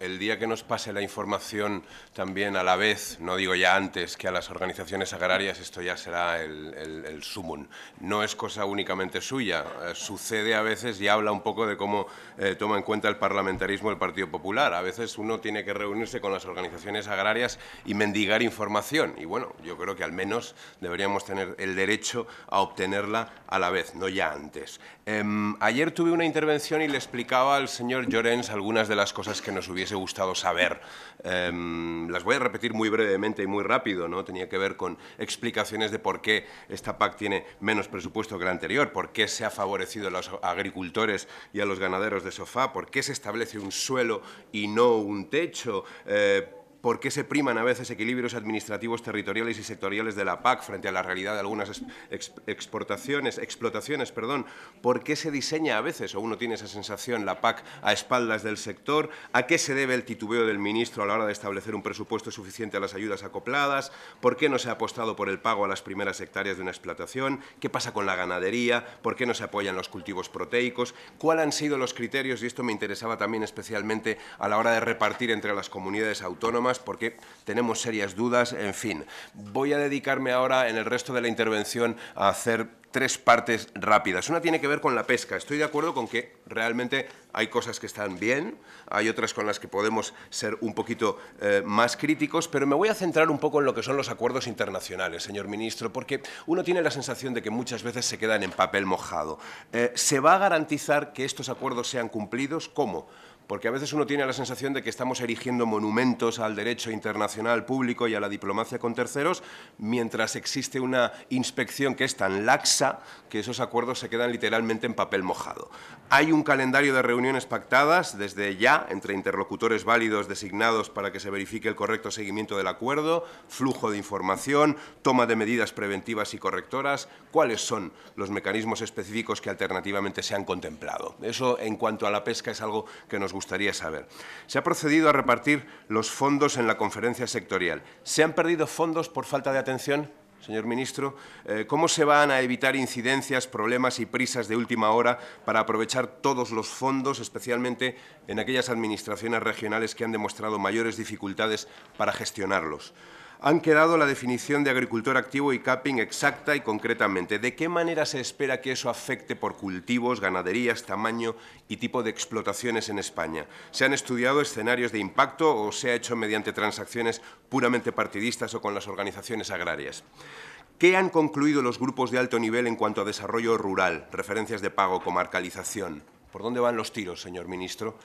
el día que nos pase la información también a la vez, no digo ya antes que a las organizaciones agrarias, esto ya será el, el, sumum. No es cosa únicamente suya, eh, sucede a veces y habla un poco de cómo eh, toma en cuenta el parlamentarismo el Partido Popular. A veces uno tiene que reunirse con las organizaciones agrarias y mendigar información. Y bueno, yo creo que al menos deberíamos tener el derecho a obtenerla a la vez, no ya antes. Em, ayer tuve una intervención y le explicaba al señor Llorens algunas de las cosas que nos hubiera hubiese gustado saber. Em, las voy a repetir muy brevemente y muy rápido, ¿no? Tenía que ver con explicaciones de por qué esta PAC tiene menos presupuesto que la anterior, por qué se ha favorecido a los agricultores y a los ganaderos de sofá, por qué se establece un suelo y no un techo, eh, por qué se priman a veces equilibrios administrativos territoriales y sectoriales de la PAC frente a la realidad de algunas exportaciones, explotaciones, perdón, por qué se diseña a veces, o uno tiene esa sensación, la PAC a espaldas del sector, a qué se debe el titubeo del ministro a la hora de establecer un presupuesto suficiente a las ayudas acopladas, por qué no se ha apostado por el pago a las primeras hectáreas de una explotación, qué pasa con la ganadería, por qué no se apoyan los cultivos proteicos, cuáles han sido los criterios, y esto me interesaba también especialmente a la hora de repartir entre las comunidades autónomas, porque tenemos serias dudas, en fin. Voy a dedicarme ahora en el resto de la intervención a hacer tres partes rápidas. Una tiene que ver con la pesca. Estoy de acuerdo con que realmente hay cosas que están bien, hay otras con las que podemos ser un poquito eh, más críticos, pero me voy a centrar un poco en lo que son los acuerdos internacionales, señor ministro, porque uno tiene la sensación de que muchas veces se quedan en papel mojado. Eh, ¿Se va a garantizar que estos acuerdos sean cumplidos? ¿Cómo? porque a veces uno tiene la sensación de que estamos erigiendo monumentos al derecho internacional público y a la diplomacia con terceros, mientras existe una inspección que es tan laxa que esos acuerdos se quedan literalmente en papel mojado. Hay un calendario de reuniones pactadas desde ya entre interlocutores válidos designados para que se verifique el correcto seguimiento del acuerdo, flujo de información, toma de medidas preventivas y correctoras, cuáles son los mecanismos específicos que alternativamente se han contemplado. Eso en cuanto a la pesca es algo que nos gustaría saber. Se ha procedido a repartir los fondos en la conferencia sectorial. ¿Se han perdido fondos por falta de atención? Señor ministro, eh, ¿cómo se van a evitar incidencias, problemas y prisas de última hora para aprovechar todos los fondos, especialmente en aquellas administraciones regionales que han demostrado mayores dificultades para gestionarlos? han quedado la definición de agricultor activo y capping exacta y concretamente. ¿De qué manera se espera que eso afecte por cultivos, ganaderías, tamaño y tipo de explotaciones en España? ¿Se han estudiado escenarios de impacto o se ha hecho mediante transacciones puramente partidistas o con las organizaciones agrarias? ¿Qué han concluido los grupos de alto nivel en cuanto a desarrollo rural, referencias de pago, comarcalización? ¿Por dónde van los tiros, señor ministro?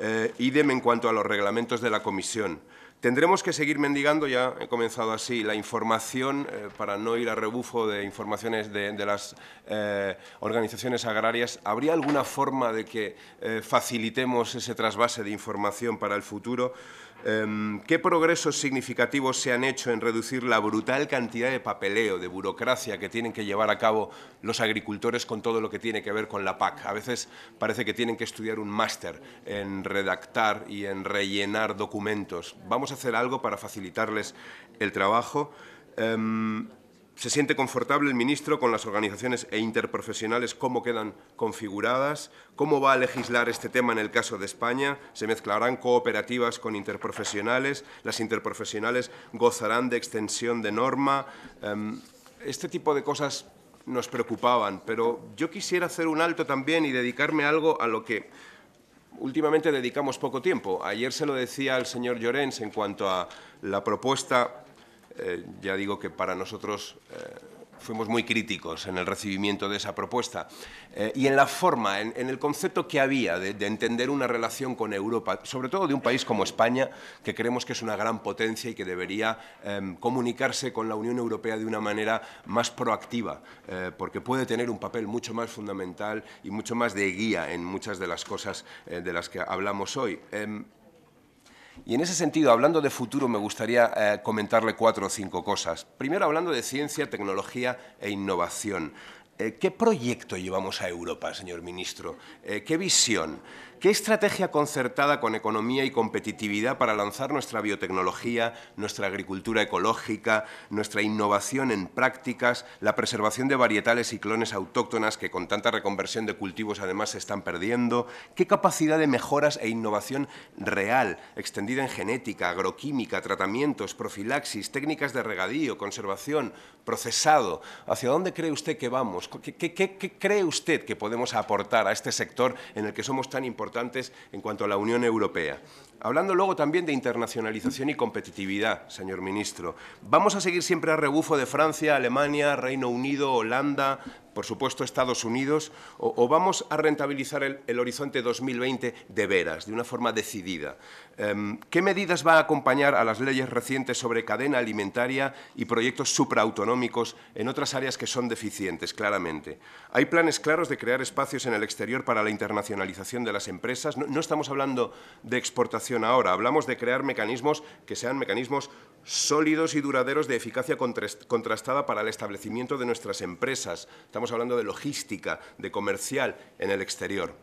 Eh, idem en cuanto a los reglamentos de la Comisión. Tendremos que seguir mendigando, ya he comenzado así, la información eh, para no ir a rebufo de informaciones de, las eh, organizaciones agrarias. ¿Habría alguna forma de que eh, facilitemos ese trasvase de información para el futuro? Em, ¿Qué progresos significativos se han hecho en reducir la brutal cantidad de papeleo, de burocracia que tienen que llevar a cabo los agricultores con todo lo que tiene que ver con la PAC? A veces parece que tienen que estudiar un máster en redactar y en rellenar documentos. Vamos hacer algo para facilitarles el trabajo. Em, ¿Se siente confortable el ministro con las organizaciones e interprofesionales, cómo quedan configuradas? ¿Cómo va a legislar este tema en el caso de España? ¿Se mezclarán cooperativas con interprofesionales? ¿Las interprofesionales gozarán de extensión de norma? Em, este tipo de cosas nos preocupaban, pero yo quisiera hacer un alto también y dedicarme algo a lo que últimamente dedicamos poco tiempo. Ayer se lo decía al señor Llorens en cuanto a la propuesta, eh, ya digo que para nosotros eh, fuimos muy críticos en el recibimiento de esa propuesta eh, y en la forma, en, el concepto que había de, entender una relación con Europa, sobre todo de un país como España, que creemos que es una gran potencia y que debería em, comunicarse con la Unión Europea de una manera más proactiva, eh, porque puede tener un papel mucho más fundamental y mucho más de guía en muchas de las cosas eh, de las que hablamos hoy. Em, y en ese sentido, hablando de futuro, me gustaría eh, comentarle cuatro o cinco cosas. Primero, hablando de ciencia, tecnología e innovación. Eh, ¿Qué proyecto llevamos a Europa, señor ministro? Eh, ¿Qué visión? ¿Qué estrategia concertada con economía y competitividad para lanzar nuestra biotecnología, nuestra agricultura ecológica, nuestra innovación en prácticas, la preservación de varietales y clones autóctonas que con tanta reconversión de cultivos además se están perdiendo? ¿Qué capacidad de mejoras e innovación real, extendida en genética, agroquímica, tratamientos, profilaxis, técnicas de regadío, conservación, procesado? ¿Hacia dónde cree usted que vamos? ¿Qué, cree usted que podemos aportar a este sector en el que somos tan importantes? en cuanto a la Unión Europea. Hablando luego también de internacionalización y competitividad, señor ministro, ¿vamos a seguir siempre a rebufo de Francia, Alemania, Reino Unido, Holanda, por supuesto Estados Unidos, o, vamos a rentabilizar el, horizonte 2020 de veras, de una forma decidida? Em, ¿Qué medidas va a acompañar a las leyes recientes sobre cadena alimentaria y proyectos supraautonómicos en otras áreas que son deficientes, claramente? ¿Hay planes claros de crear espacios en el exterior para la internacionalización de las empresas? no estamos hablando de exportación ahora. Hablamos de crear mecanismos que sean mecanismos sólidos y duraderos de eficacia contrastada para el establecimiento de nuestras empresas. Estamos hablando de logística, de comercial en el exterior.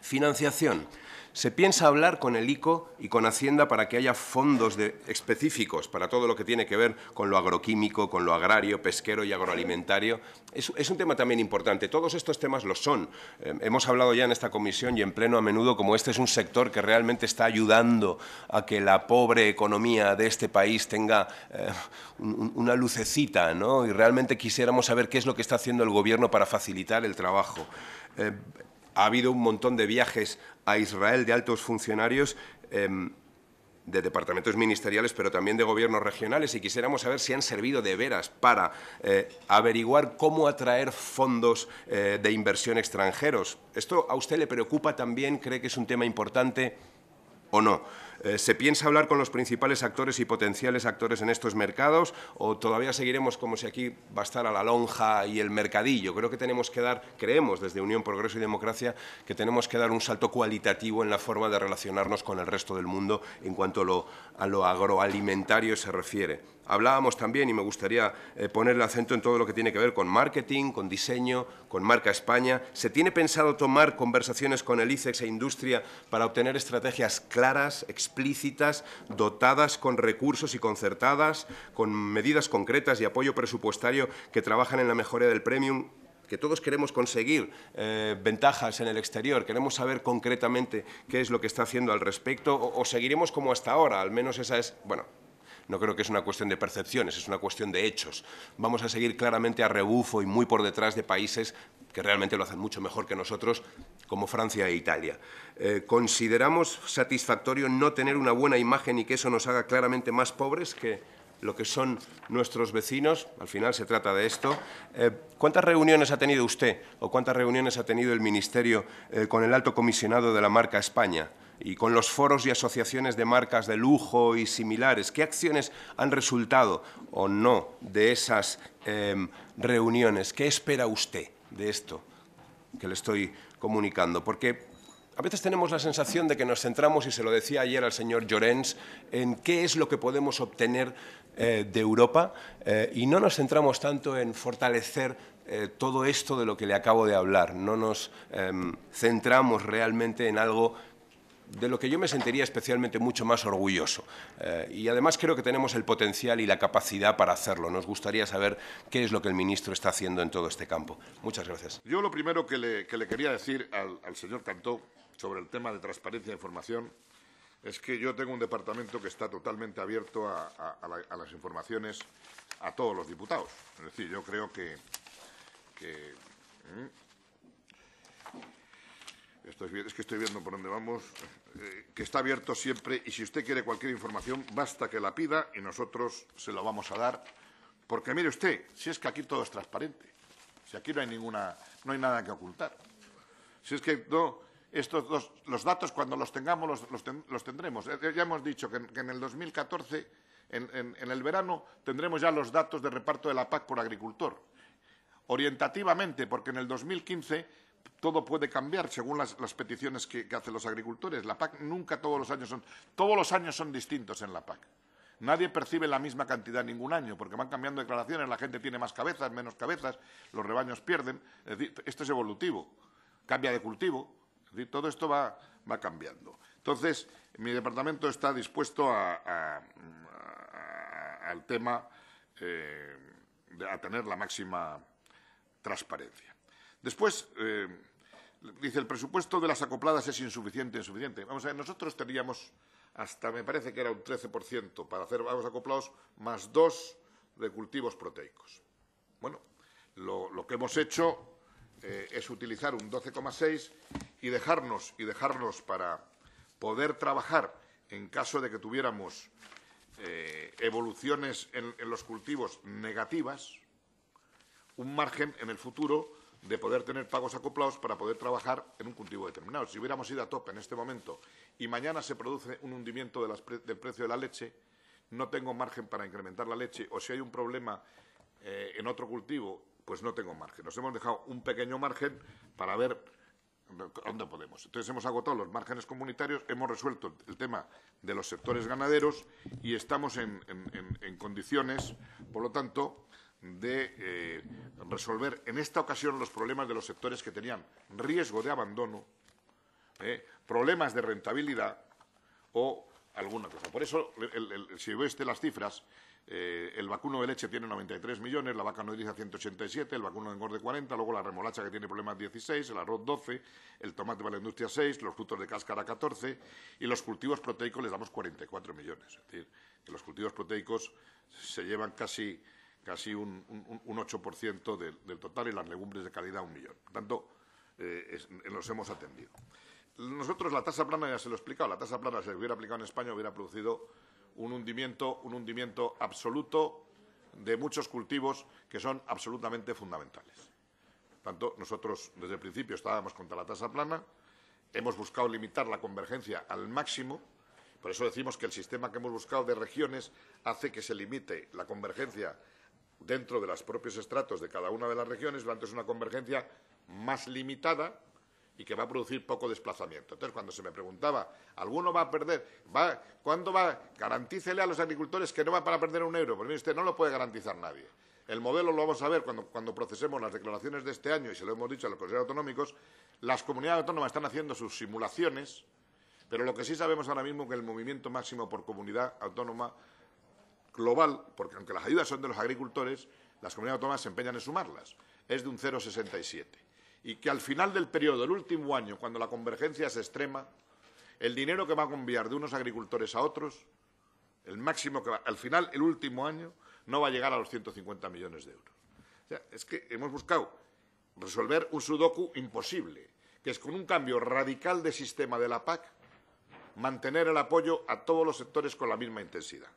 Financiación. Se piensa hablar con el ICO y con Hacienda para que haya fondos específicos para todo lo que tiene que ver con lo agroquímico, con lo agrario, pesquero y agroalimentario. Es, un tema también importante. Todos estos temas lo son. Eh, hemos hablado ya en esta comisión y en pleno a menudo como este es un sector que realmente está ayudando a que la pobre economía de este país tenga eh, una lucecita, ¿no? Y realmente quisiéramos saber qué es lo que está haciendo el gobierno para facilitar el trabajo. Eh, ha habido un montón de viajes a Israel de altos funcionarios em, de departamentos ministeriales, pero también de gobiernos regionales, y quisiéramos saber si han servido de veras para eh, averiguar cómo atraer fondos eh, de inversión extranjeros. ¿Esto a usted le preocupa también? ¿Cree que es un tema importante o no? Eh, ¿Se piensa hablar con los principales actores y potenciales actores en estos mercados o todavía seguiremos como si aquí bastara la lonja y el mercadillo? Creo que tenemos que dar, creemos desde Unión Progreso y Democracia, que tenemos que dar un salto cualitativo en la forma de relacionarnos con el resto del mundo en cuanto a lo, agroalimentario se refiere. Hablábamos también, y me gustaría eh, poner el acento en todo lo que tiene que ver con marketing, con diseño, con marca España. ¿Se tiene pensado tomar conversaciones con el ICEX e industria para obtener estrategias claras, explícitas, dotadas con recursos y concertadas, con medidas concretas y apoyo presupuestario que trabajan en la mejora del premium que todos queremos conseguir eh, ventajas en el exterior, queremos saber concretamente qué es lo que está haciendo al respecto o, seguiremos como hasta ahora, al menos esa es, bueno, no creo que es una cuestión de percepciones, es una cuestión de hechos. Vamos a seguir claramente a rebufo y muy por detrás de países que realmente lo hacen mucho mejor que nosotros, como Francia e Italia. Eh, consideramos satisfactorio no tener una buena imagen y que eso nos haga claramente más pobres que lo que son nuestros vecinos, al final se trata de esto. Eh, ¿Cuántas reuniones ha tenido usted o cuántas reuniones ha tenido el Ministerio eh, con el alto comisionado de la marca España? y con los foros y asociaciones de marcas de lujo y similares. ¿Qué acciones han resultado o no de esas em, reuniones? ¿Qué espera usted de esto que le estoy comunicando? Porque a veces tenemos la sensación de que nos centramos, y se lo decía ayer al señor Llorens, en qué es lo que podemos obtener eh, de Europa eh, y no nos centramos tanto en fortalecer eh, todo esto de lo que le acabo de hablar. No nos em, centramos realmente en algo de lo que yo me sentiría especialmente mucho más orgulloso. Eh, y además creo que tenemos el potencial y la capacidad para hacerlo. Nos gustaría saber qué es lo que el ministro está haciendo en todo este campo. Muchas gracias. Yo lo primero que le, quería decir al, señor Cantó sobre el tema de transparencia de información es que yo tengo un departamento que está totalmente abierto a, las informaciones a todos los diputados. Es decir, yo creo que ¿eh? es que estoy viendo por dónde vamos, eh, que está abierto siempre y si usted quiere cualquier información, basta que la pida y nosotros se lo vamos a dar. Porque mire usted, si es que aquí todo es transparente, si aquí no hay ninguna, no hay nada que ocultar. Si es que no, estos dos, los datos cuando los tengamos los, tendremos. Ya hemos dicho que en, el 2014, en, en el verano, tendremos ya los datos de reparto de la PAC por agricultor. Orientativamente, porque en el 2015 todo puede cambiar según las, peticiones que, hacen los agricultores. La PAC nunca todos los años son, todos los años son distintos en la PAC. Nadie percibe la misma cantidad en ningún año, porque van cambiando declaraciones, la gente tiene más cabezas, menos cabezas, los rebaños pierden. esto es evolutivo, cambia de cultivo, todo esto va, cambiando. Entonces, mi departamento está dispuesto al tema, eh, de a tener la máxima transparencia. Después, eh, dice, el presupuesto de las acopladas es insuficiente, insuficiente. Vamos a ver, nosotros teníamos hasta, me parece que era un 13% para hacer vagos acoplados, más dos de cultivos proteicos. Bueno, lo, que hemos hecho eh, es utilizar un 12,6 y dejarnos, y dejarnos para poder trabajar en caso de que tuviéramos eh, evoluciones en, los cultivos negativas, un margen en el futuro de poder tener pagos acoplados para poder trabajar en un cultivo determinado. Si hubiéramos ido a tope en este momento y mañana se produce un hundimiento del precio de la leche, no tengo margen para incrementar la leche o si hay un problema eh, en otro cultivo, pues no tengo margen. Nos hemos dejado un pequeño margen para ver dónde podemos. Entonces hemos agotado los márgenes comunitarios, hemos resuelto el tema de los sectores ganaderos y estamos en condiciones, por lo tanto, de eh, resolver en esta ocasión los problemas de los sectores que tenían riesgo de abandono, eh, problemas de rentabilidad o alguna cosa. Por eso, si ve usted las cifras, eh, el vacuno de leche tiene 93 millones, la vaca no a 187, el vacuno de engorde 40, luego la remolacha que tiene problemas 16, el arroz 12, el tomate para la industria 6, los frutos de cáscara 14 y los cultivos proteicos les damos 44 millones. Es decir, que los cultivos proteicos se llevan casi casi un, un, 8% del, del, total y las legumbres de calidad un millón. Por tanto, eh, eh, los hemos atendido. Nosotros la tasa plana, ya se lo he explicado, la tasa plana si se hubiera aplicado en España hubiera producido un hundimiento, un hundimiento absoluto de muchos cultivos que son absolutamente fundamentales. tanto, nosotros desde el principio estábamos contra la tasa plana, hemos buscado limitar la convergencia al máximo, por eso decimos que el sistema que hemos buscado de regiones hace que se limite la convergencia dentro de los propios estratos de cada una de las regiones, durante una convergencia más limitada y que va a producir poco desplazamiento. Entonces, cuando se me preguntaba, ¿alguno va a perder? ¿Va, ¿Cuándo va? Garantícele a los agricultores que no va para perder un euro. porque usted, no lo puede garantizar nadie. El modelo lo vamos a ver cuando, cuando procesemos las declaraciones de este año, y se lo hemos dicho a los consejeros autonómicos, las comunidades autónomas están haciendo sus simulaciones, pero lo que sí sabemos ahora mismo es que el movimiento máximo por comunidad autónoma global, porque aunque las ayudas son de los agricultores, las comunidades autónomas se empeñan en sumarlas, es de un 0,67. Y que al final del periodo, el último año, cuando la convergencia es extrema, el dinero que va a cambiar de unos agricultores a otros, el máximo que va, al final, el último año, no va a llegar a los 150 millones de euros. O sea, es que hemos buscado resolver un sudoku imposible, que es con un cambio radical de sistema de la PAC mantener el apoyo a todos los sectores con la misma intensidad.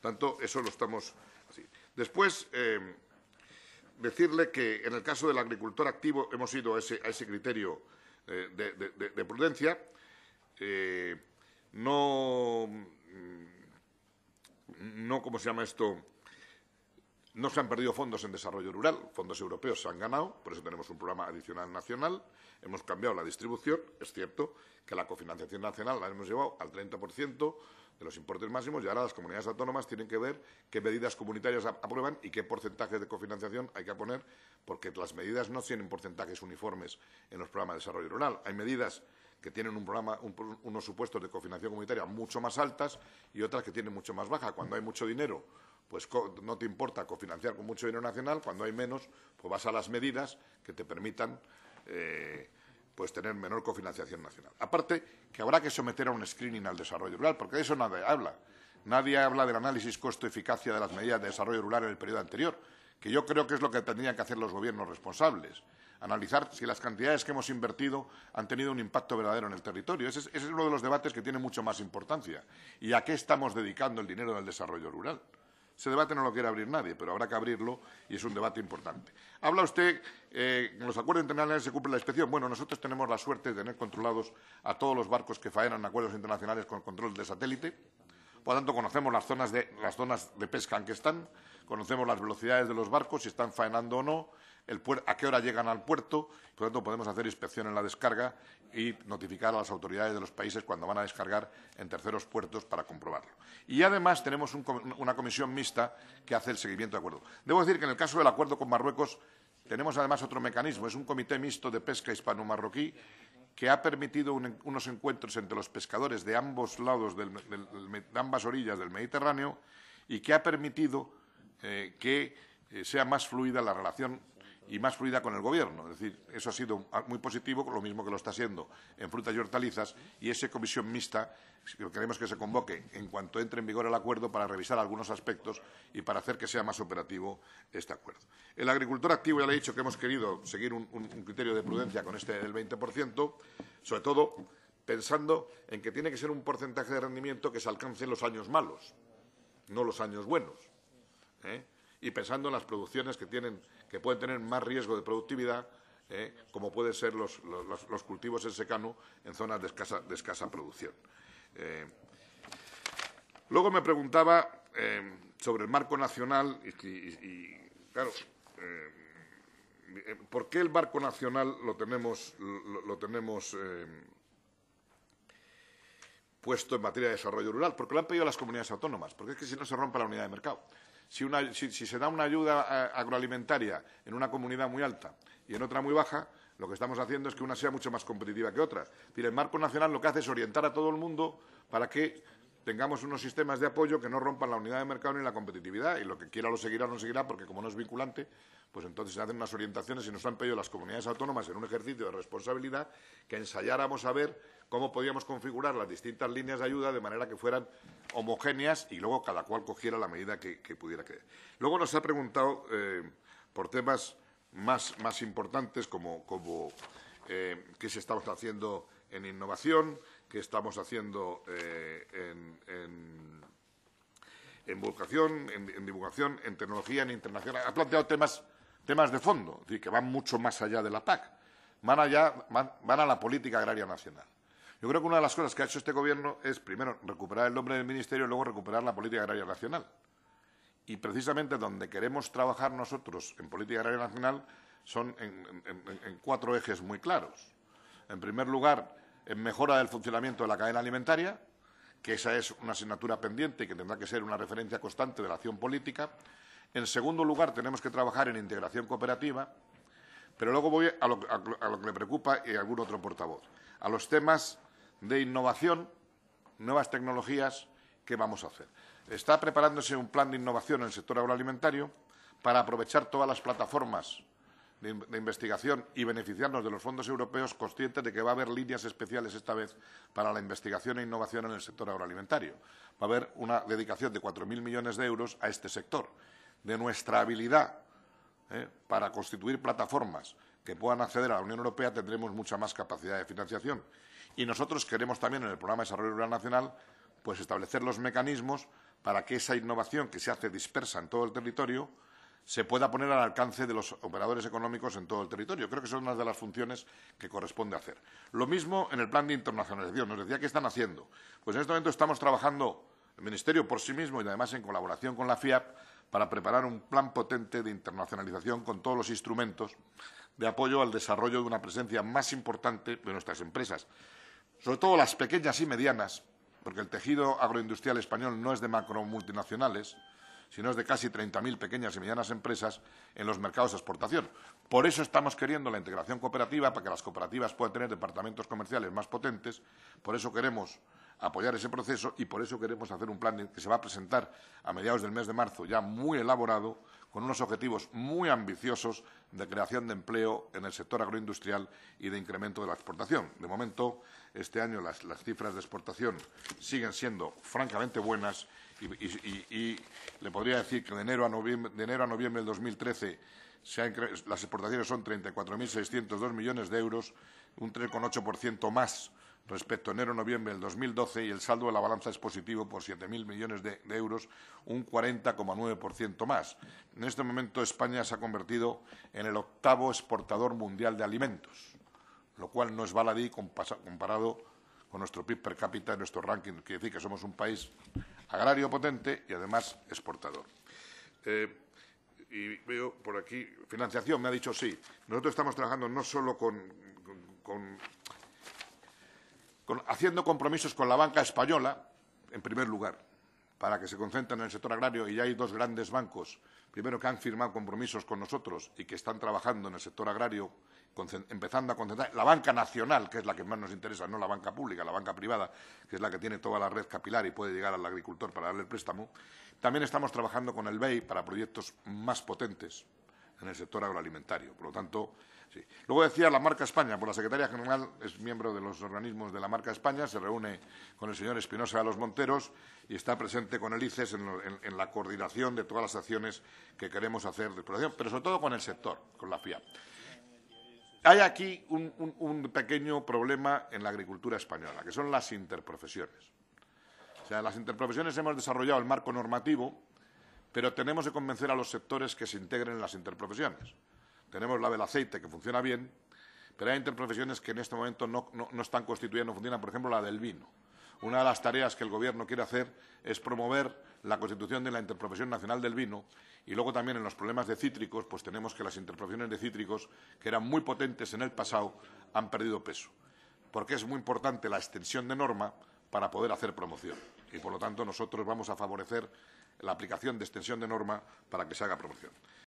Tanto, eso lo estamos así. Después, eh, decirle que en el caso del agricultor activo hemos ido a ese, criterio eh, de, prudencia. Eh, no, mm, no, se llama esto? No se han perdido fondos en desarrollo rural, fondos europeos se han ganado, por eso tenemos un programa adicional nacional, hemos cambiado la distribución, es cierto que la cofinanciación nacional la hemos llevado al 30%, de los importes máximos y ahora las comunidades autónomas tienen que ver qué medidas comunitarias aprueban y qué porcentajes de cofinanciación hay que poner, porque las medidas no tienen porcentajes uniformes en los programas de desarrollo rural. Hay medidas que tienen programa, unos supuestos de cofinanciación comunitaria mucho más altas y otras que tienen mucho más baja. Cuando hay mucho dinero, pues no te importa cofinanciar con mucho dinero nacional. Cuando hay menos, pues vas a las medidas que te permitan eh, pues tener menor cofinanciación nacional. Aparte, que habrá que someter a un screening al desarrollo rural, porque de eso nadie habla. Nadie habla del análisis costo-eficacia de las medidas de desarrollo rural en el periodo anterior, que yo creo que es lo que tendrían que hacer los gobiernos responsables. Analizar si las cantidades que hemos invertido han tenido un impacto verdadero en el territorio. Ese es, ese es uno de los debates que tiene mucho más importancia. ¿Y a qué estamos dedicando el dinero del desarrollo rural? Ese debate no lo quiere abrir nadie, pero habrá que abrirlo y es un debate importante. Habla usted, eh, en los acuerdos internacionales se cumple la inspección. Bueno, nosotros tenemos la suerte de tener controlados a todos los barcos que faenan acuerdos internacionales con control de satélite por lo tanto, conocemos las zonas, de, las zonas de pesca en que están, conocemos las velocidades de los barcos, si están faenando o no, a qué hora llegan al puerto, por lo tanto podemos hacer inspección en la descarga y notificar a las autoridades de los países cuando van a descargar en terceros puertos para comprobarlo. Y además tenemos una comisión mixta que hace el seguimiento de acuerdo. Debo decir que en el caso del acuerdo con Marruecos tenemos además otro mecanismo, es un comité mixto de pesca hispano-marroquí que ha permitido unos encuentros entre los pescadores de ambos lados, de ambas orillas del Mediterráneo, y que ha permitido eh, que eh, sea más fluida la relación y más fluida con el Gobierno. Es decir, eso ha sido muy positivo, lo mismo que lo está siendo en frutas y hortalizas, y esa comisión mixta queremos que se convoque en cuanto entre en vigor el acuerdo para revisar algunos aspectos y para hacer que sea más operativo este acuerdo. El agricultor activo, ya le he dicho que hemos querido seguir un, criterio de prudencia con este del 20%, sobre todo pensando en que tiene que ser un porcentaje de rendimiento que se alcance en los años malos, no los años buenos. ¿eh? y pensando en las producciones que, tienen, que pueden tener más riesgo de productividad, eh, como pueden ser los, cultivos en secano en zonas de escasa, producción. Eh, luego me preguntaba eh, sobre el marco nacional y, claro, ¿por qué el marco nacional lo tenemos, lo tenemos puesto en materia de desarrollo rural? Porque lo han pedido las comunidades autónomas, porque es que si no se rompe la unidad de mercado. Si, se da una ayuda eh, agroalimentaria en una comunidad muy alta y en otra muy baja, lo que estamos haciendo es que una sea mucho más competitiva que otra. Es el marco nacional lo que hace es orientar a todo el mundo para que tengamos unos sistemas de apoyo que no rompan la unidad de mercado ni la competitividad y lo que quiera lo seguirá no seguirá porque como no es vinculante, pues entonces se hacen unas orientaciones y nos han pedido las comunidades autónomas en un ejercicio de responsabilidad que ensayáramos a ver cómo podíamos configurar las distintas líneas de ayuda de manera que fueran homogéneas y luego cada cual cogiera la medida que, pudiera creer. Luego nos ha preguntado eh, por temas más, importantes como, eh, qué se está haciendo en innovación, que estamos haciendo eh, en, en, en, en, divulgación, en tecnología, en internacional. Ha planteado temas, temas de fondo, que van mucho más allá de la PAC, van, allá, van, a la política agraria nacional. Yo creo que una de las cosas que ha hecho este Gobierno es, primero, recuperar el nombre del Ministerio y luego recuperar la política agraria nacional. Y precisamente donde queremos trabajar nosotros en política agraria nacional son en, cuatro ejes muy claros. En primer lugar, en mejora del funcionamiento de la cadena alimentaria, que esa es una asignatura pendiente y que tendrá que ser una referencia constante de la acción política. En segundo lugar, tenemos que trabajar en integración cooperativa, pero luego voy a lo, que le preocupa y a algún otro portavoz, a los temas de innovación, nuevas tecnologías, ¿qué vamos a hacer? Está preparándose un plan de innovación en el sector agroalimentario para aprovechar todas las plataformas de, investigación y beneficiarnos de los fondos europeos, conscientes de que va a haber líneas especiales esta vez para la investigación e innovación en el sector agroalimentario. Va a haber una dedicación de 4.000 millones de euros a este sector. De nuestra habilidad ¿eh? para constituir plataformas que puedan acceder a la Unión Europea tendremos mucha más capacidad de financiación. Y nosotros queremos también en el Programa de Desarrollo Rural Nacional pues establecer los mecanismos para que esa innovación que se hace dispersa en todo el territorio se pueda poner al alcance de los operadores económicos en todo el territorio. Creo que son una de las funciones que corresponde hacer. Lo mismo en el plan de internacionalización. Nos decía, ¿qué están haciendo? Pues en este momento estamos trabajando, el Ministerio por sí mismo y además en colaboración con la FIAP, para preparar un plan potente de internacionalización con todos los instrumentos de apoyo al desarrollo de una presencia más importante de nuestras empresas, sobre todo las pequeñas y medianas, porque el tejido agroindustrial español no es de macro multinacionales, sino es de casi 30.000 pequeñas y medianas empresas en los mercados de exportación. Por eso estamos queriendo la integración cooperativa, para que las cooperativas puedan tener departamentos comerciales más potentes, por eso queremos apoyar ese proceso y por eso queremos hacer un plan que se va a presentar a mediados del mes de marzo, ya muy elaborado, con unos objetivos muy ambiciosos de creación de empleo en el sector agroindustrial y de incremento de la exportación. De momento, este año las, las cifras de exportación siguen siendo francamente buenas y, le podría decir que de enero a noviembre, de enero a noviembre del 2013 las exportaciones son 34.602 millones de euros, un 3,8% más respecto a enero-noviembre del 2012 y el saldo de la balanza es positivo por 7.000 millones de, euros, un 40,9% más. En este momento España se ha convertido en el octavo exportador mundial de alimentos, lo cual no es baladí comparado con nuestro PIB per cápita en nuestro ranking. Quiere decir que somos un país agrario potente y además exportador. Eh, y veo por aquí, financiación, me ha dicho sí. Nosotros estamos trabajando no solo con, haciendo compromisos con la banca española, en primer lugar, para que se concentren en el sector agrario y ya hay dos grandes bancos, primero que han firmado compromisos con nosotros y que están trabajando en el sector agrario, empezando a concentrar la banca nacional, que es la que más nos interesa, no la banca pública, la banca privada, que es la que tiene toda la red capilar y puede llegar al agricultor para darle el préstamo. También estamos trabajando con el BEI para proyectos más potentes en el sector agroalimentario. Por lo tanto, Sí. Luego decía la Marca España, pues la secretaria general es miembro de los organismos de la Marca España, se reúne con el señor Espinosa de los Monteros y está presente con el ICES en, en, la coordinación de todas las acciones que queremos hacer de exploración, pero sobre todo con el sector, con la FIA. Hay aquí un, un pequeño problema en la agricultura española, que son las interprofesiones. O sea, las interprofesiones hemos desarrollado el marco normativo, pero tenemos que convencer a los sectores que se integren en las interprofesiones. Tenemos la del aceite, que funciona bien, pero hay interprofesiones que en este momento no, están constituidas, no funcionan. Por ejemplo, la del vino. Una de las tareas que el Gobierno quiere hacer es promover la constitución de la Interprofesión Nacional del Vino y luego también en los problemas de cítricos, pues tenemos que las interprofesiones de cítricos, que eran muy potentes en el pasado, han perdido peso. Porque es muy importante la extensión de norma para poder hacer promoción. Y, por lo tanto, nosotros vamos a favorecer la aplicación de extensión de norma para que se haga promoción.